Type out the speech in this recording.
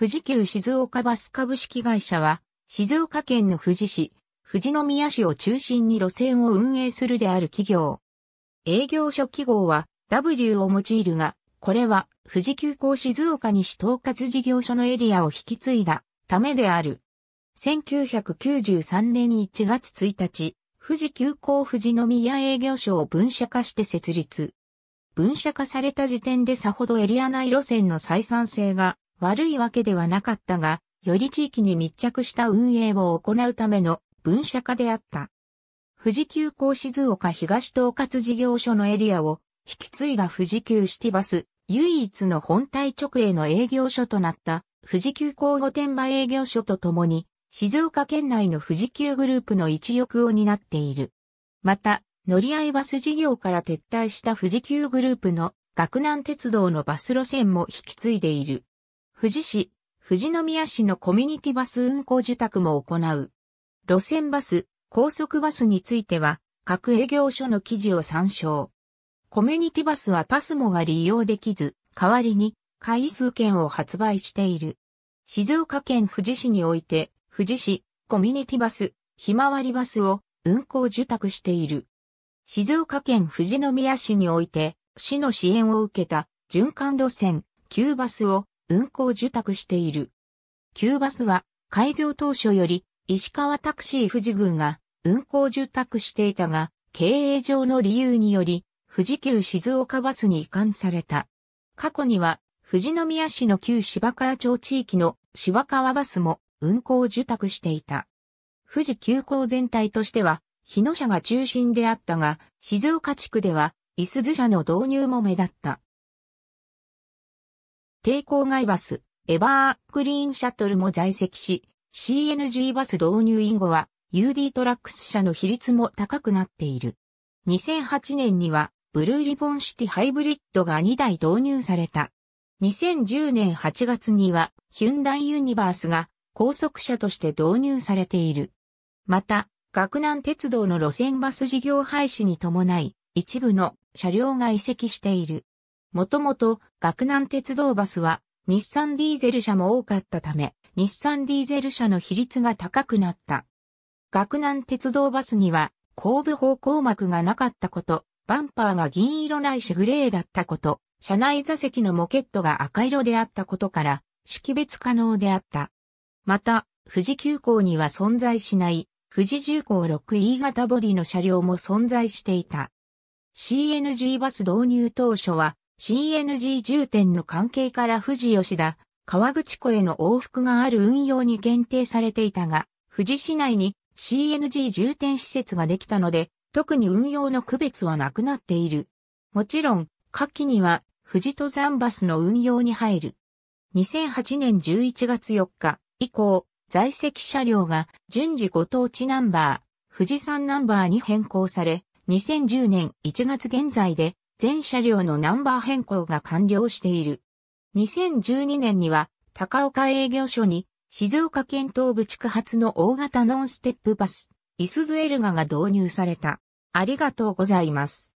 富士急静岡バス株式会社は、静岡県の富士市、富士宮市を中心に路線を運営するである企業。営業所記号は W を用いるが、これは富士急行静岡西統括事業所のエリアを引き継いだためである。1993年1月1日、富士急行富士宮営業所を分社化して設立。分社化された時点でさほどエリア内路線の採算性が悪いわけではなかったが、より地域に密着した運営を行うための分社化であった。富士急行静岡東統括事業所のエリアを引き継いだ富士急シティバス、唯一の本体直営の営業所となった富士急行御殿場営業所とともに、静岡県内の富士急グループの一翼を担っている。また、乗り合いバス事業から撤退した富士急グループの学南鉄道のバス路線も引き継いでいる。富士市、富士宮市のコミュニティバス運行受託も行う。路線バス、高速バスについては、各営業所の記事を参照。コミュニティバスはパスモが利用できず、代わりに回数券を発売している。静岡県富士市において、富士市コミュニティバス、ひまわりバスを運行受託している。静岡県富士宮市において、市の支援を受けた循環路線、旧バスを運行受託している。旧バスは開業当初より石川タクシー富士宮が運行受託していたが、経営上の理由により、富士急静岡バスに移管された。過去には、富士宮市の旧芝川町地域の芝川バスも運行受託していた。富士急行全体としては、日野社が中心であったが、静岡地区では、伊豆社の導入も目立った。帝郊外バス、エバークリーンシャトルも在籍し、CNG バス導入以後は UD トラックス社の比率も高くなっている。2008年にはブルーリボンシティハイブリッドが2台導入された。2010年8月にはヒュンダイユニバースが高速車として導入されている。また、学南鉄道の路線バス事業廃止に伴い、一部の車両が移籍している。もともと、学南鉄道バスは、日産ディーゼル車も多かったため、日産ディーゼル車の比率が高くなった。学南鉄道バスには、後部方向膜がなかったこと、バンパーが銀色ないしグレーだったこと、車内座席のモケットが赤色であったことから、識別可能であった。また、富士急行には存在しない、富士重工 6E 型ボディの車両も存在していた。CNG バス導入当初は、c n g 充填点の関係から富士吉田、川口湖への往復がある運用に限定されていたが、富士市内に CNG 重点施設ができたので、特に運用の区別はなくなっている。もちろん、下記には富士登山バスの運用に入る。2008年11月4日以降、在籍車両が順次ご当地ナンバー、富士山ナンバーに変更され、2010年1月現在で全車両のナンバー変更が完了している。2012年には高岡営業所に静岡県東部地区発の大型ノンステップバス、イスズエルガが導入された。ありがとうございます。